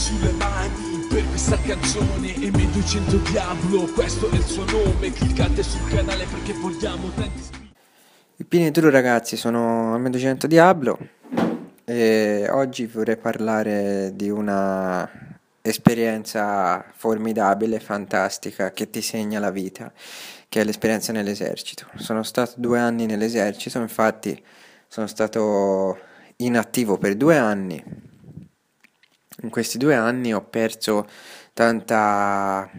sulle mani per questa canzone e 1200 diavolo, questo è il suo nome, cliccate sul canale perché vogliamo tanti Il pianeturo ragazzi, sono M200 Diablo e oggi vorrei parlare di una esperienza formidabile, fantastica, che ti segna la vita, che è l'esperienza nell'esercito. Sono stato due anni nell'esercito, infatti sono stato inattivo per due anni in questi due anni ho perso tanta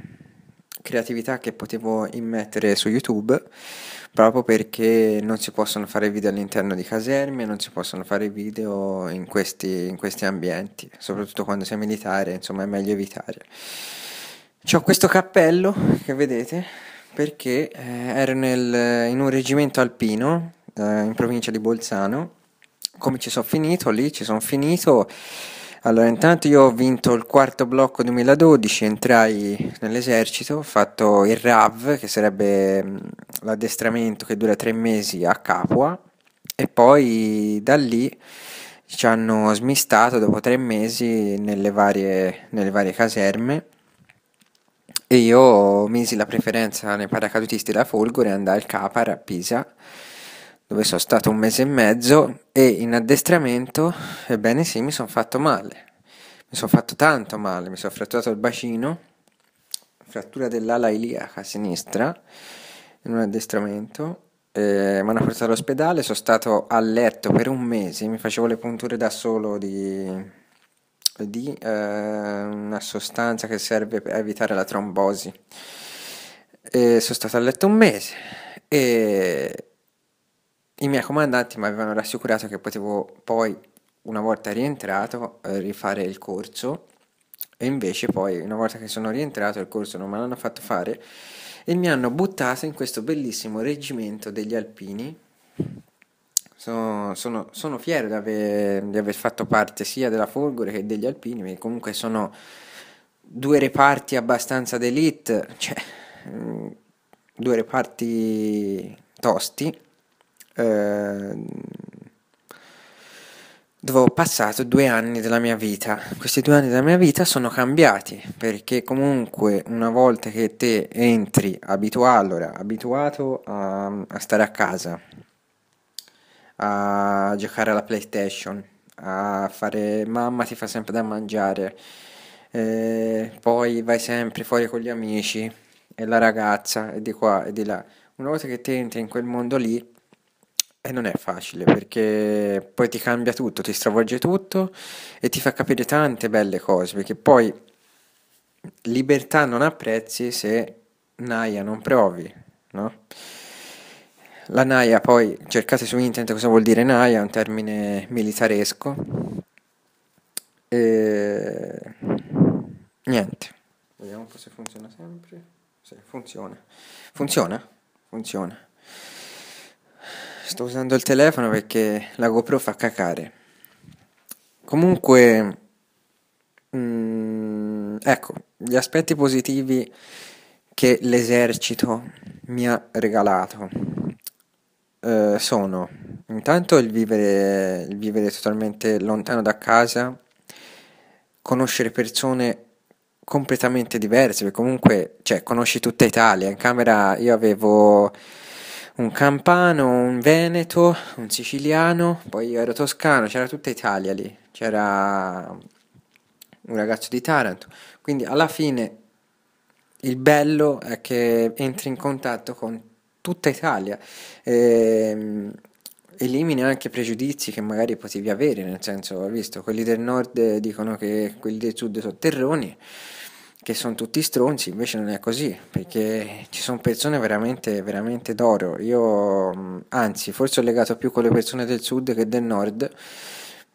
creatività che potevo immettere su YouTube proprio perché non si possono fare video all'interno di caserme, non si possono fare video in questi, in questi ambienti, soprattutto quando sei militare, insomma è meglio evitare. Ho questo cappello che vedete perché eh, ero nel, in un reggimento alpino eh, in provincia di Bolzano, come ci sono finito lì, ci sono finito allora, intanto io ho vinto il quarto blocco 2012, entrai nell'esercito, ho fatto il RAV, che sarebbe mm, l'addestramento che dura tre mesi a Capua, e poi da lì ci hanno smistato dopo tre mesi nelle varie, nelle varie caserme e io misi la preferenza nei paracadutisti da Folgore e andai al Capar a Pisa dove sono stato un mese e mezzo e in addestramento, ebbene sì, mi sono fatto male. Mi sono fatto tanto male, mi sono fratturato il bacino, frattura dell'ala iliaca sinistra in un addestramento. Eh, mi hanno portato all'ospedale, sono stato a letto per un mese, mi facevo le punture da solo di, di eh, una sostanza che serve per evitare la trombosi. Eh, sono stato a letto un mese e i miei comandanti mi avevano rassicurato che potevo poi, una volta rientrato, eh, rifare il corso e invece poi, una volta che sono rientrato, il corso non me l'hanno fatto fare e mi hanno buttato in questo bellissimo reggimento degli alpini. Sono, sono, sono fiero di aver, di aver, fatto parte sia della Folgore che degli alpini, perché comunque sono due reparti abbastanza d'elite, cioè mm, due reparti tosti Ehm, dove ho passato due anni della mia vita. Questi due anni della mia vita sono cambiati perché comunque una volta che te entri abitua- allora, abituato a, a, stare a casa, a giocare alla PlayStation, a fare mamma ti fa sempre da mangiare, eh, poi vai sempre fuori con gli amici e la ragazza e di qua e di là. Una volta che te entri in quel mondo lì e non è facile perché poi ti cambia tutto, ti stravolge tutto e ti fa capire tante belle cose, perché poi libertà non ha prezzi se Naia non provi, no? La Naia poi, cercate su internet cosa vuol dire Naia, è un termine militaresco. E... Niente. Vediamo se funziona sempre. Sì, funziona. Funziona? Funziona. Sto usando il telefono perché la GoPro fa cacare. Comunque, mh, mm, ecco, gli aspetti positivi che l'esercito mi ha regalato eh, sono intanto il vivere, il vivere totalmente lontano da casa, conoscere persone completamente diverse, perché comunque cioè, conosci tutta Italia. In camera io avevo un campano, un veneto, un siciliano, poi io ero toscano, c'era tutta Italia lì, c'era un ragazzo di Taranto. Quindi alla fine il bello è che entri in contatto con tutta Italia. E, ehm, elimini anche pregiudizi che magari potevi avere, nel senso, visto, quelli del nord dicono che quelli del sud sono terroni che sono tutti stronzi, invece non è così, perché ci sono persone veramente, veramente d'oro. Io, anzi, forse ho legato più con le persone del sud che del nord,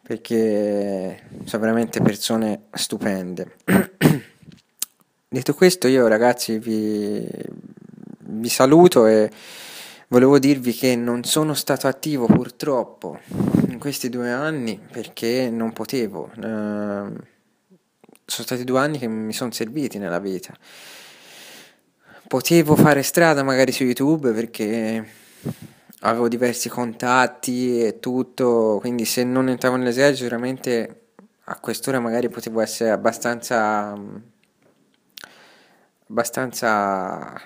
perché sono veramente persone stupende. Detto questo, io ragazzi vi, vi saluto e volevo dirvi che non sono stato attivo purtroppo in questi due anni perché non potevo. Uh, sono stati due anni che mi sono serviti nella vita. Potevo fare strada magari su YouTube perché avevo diversi contatti e tutto, quindi se non entravo nell'esercito veramente a quest'ora magari potevo essere abbastanza abbastanza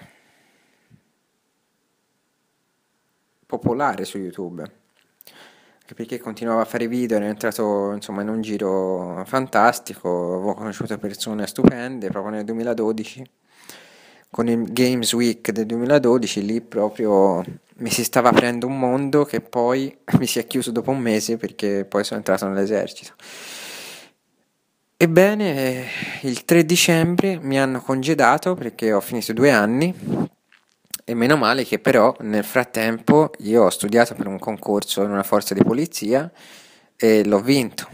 popolare su YouTube perché continuava a fare video, era entrato insomma, in un giro fantastico, avevo conosciuto persone stupende proprio nel 2012, con il Games Week del 2012 lì proprio mi si stava aprendo un mondo che poi mi si è chiuso dopo un mese perché poi sono entrato nell'esercito. Ebbene, il 3 dicembre mi hanno congedato perché ho finito due anni e meno male che però nel frattempo io ho studiato per un concorso in una forza di polizia e l'ho vinto.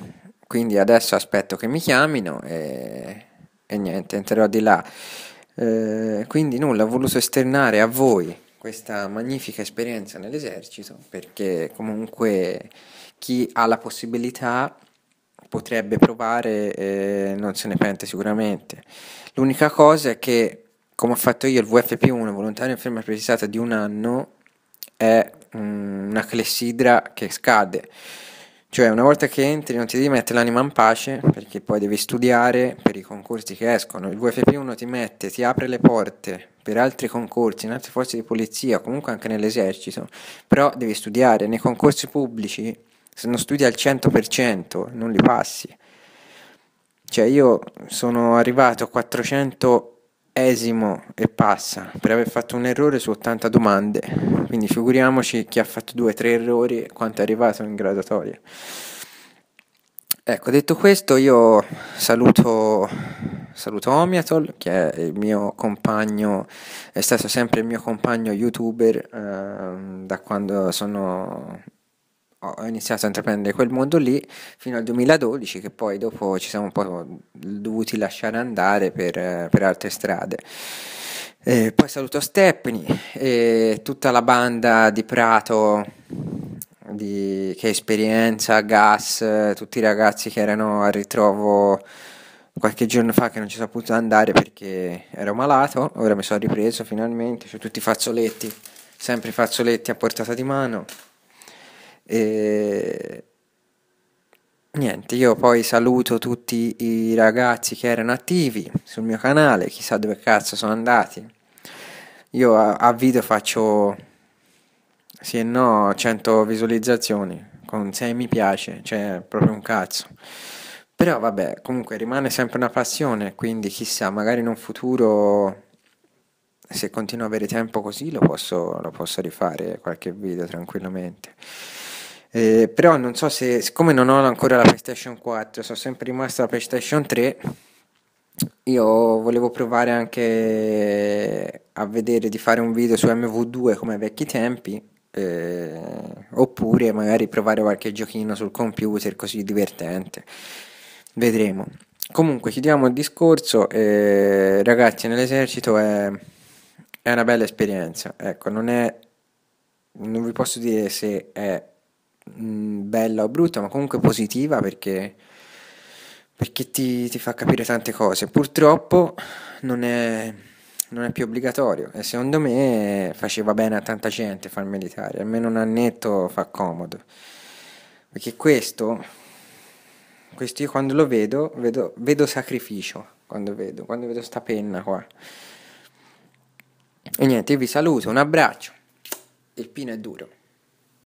Quindi adesso aspetto che mi chiamino e, e niente, entrerò di là. Eh, quindi nulla, ho voluto esternare a voi questa magnifica esperienza nell'esercito perché comunque chi ha la possibilità potrebbe provare e non se ne pente sicuramente. L'unica cosa è che come ho fatto io, il VFP1, volontario in ferma precisata di un anno, è una clessidra che scade. Cioè, una volta che entri non ti devi mettere l'anima in pace perché poi devi studiare per i concorsi che escono. Il VFP1 ti mette, ti apre le porte per altri concorsi, in altre forze di polizia, comunque anche nell'esercito, però devi studiare. Nei concorsi pubblici, se non studi al 100%, non li passi. Cioè, io sono arrivato a 400 esimo e passa per aver fatto un errore su 80 domande, quindi figuriamoci chi ha fatto 2-3 errori e quanto è arrivato in graduatoria. Ecco, detto questo, io saluto, saluto Omiatol, che è il mio compagno, è stato sempre il mio compagno youtuber eh, da quando sono ho iniziato a intraprendere quel mondo lì fino al 2012 che poi dopo ci siamo un po' dovuti lasciare andare per, per altre strade. Eh, poi saluto Stepney e tutta la banda di Prato di, che esperienza, gas, tutti i ragazzi che erano al ritrovo qualche giorno fa che non ci sono potuto andare perché ero malato, ora mi sono ripreso finalmente, ho tutti i fazzoletti, sempre i fazzoletti a portata di mano. E... Niente, io poi saluto tutti i ragazzi che erano attivi sul mio canale, chissà dove cazzo sono andati. Io a, a video faccio, sì e no, 100 visualizzazioni con 6 mi piace, cioè proprio un cazzo. Però vabbè, comunque rimane sempre una passione, quindi chissà, magari in un futuro, se continuo a avere tempo così, lo posso, lo posso rifare qualche video tranquillamente. Eh, però non so se, siccome non ho ancora la PlayStation 4, sono sempre rimasta la PlayStation 3, io volevo provare anche a vedere di fare un video su MV2 come ai vecchi tempi, eh, oppure magari provare qualche giochino sul computer così divertente. Vedremo. Comunque chiudiamo il discorso, eh, ragazzi nell'esercito è, è una bella esperienza, ecco, non è... Non vi posso dire se è Mm, bella o brutta, ma comunque positiva perché, perché ti, ti, fa capire tante cose. Purtroppo non è, non è più obbligatorio e secondo me faceva bene a tanta gente far militare, almeno un annetto fa comodo. Perché questo, questo io quando lo vedo, vedo, vedo sacrificio, quando vedo, quando vedo sta penna qua. E niente, io vi saluto, un abbraccio. Il pino è duro.